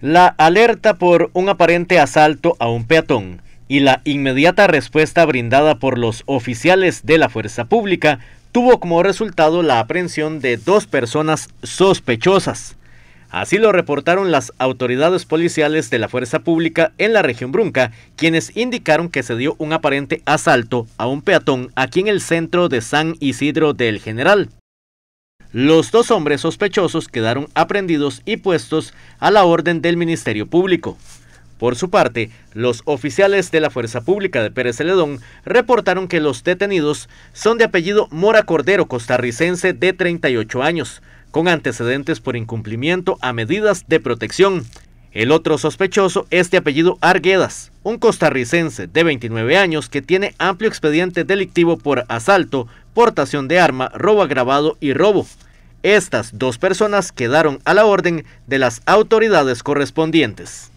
La alerta por un aparente asalto a un peatón y la inmediata respuesta brindada por los oficiales de la fuerza pública tuvo como resultado la aprehensión de dos personas sospechosas. Así lo reportaron las autoridades policiales de la fuerza pública en la región Brunca, quienes indicaron que se dio un aparente asalto a un peatón aquí en el centro de San Isidro del General. Los dos hombres sospechosos quedaron aprendidos y puestos a la orden del Ministerio Público. Por su parte, los oficiales de la Fuerza Pública de Pérez Celedón reportaron que los detenidos son de apellido Mora Cordero, costarricense de 38 años, con antecedentes por incumplimiento a medidas de protección. El otro sospechoso es de apellido Arguedas, un costarricense de 29 años que tiene amplio expediente delictivo por asalto, portación de arma, robo agravado y robo. Estas dos personas quedaron a la orden de las autoridades correspondientes.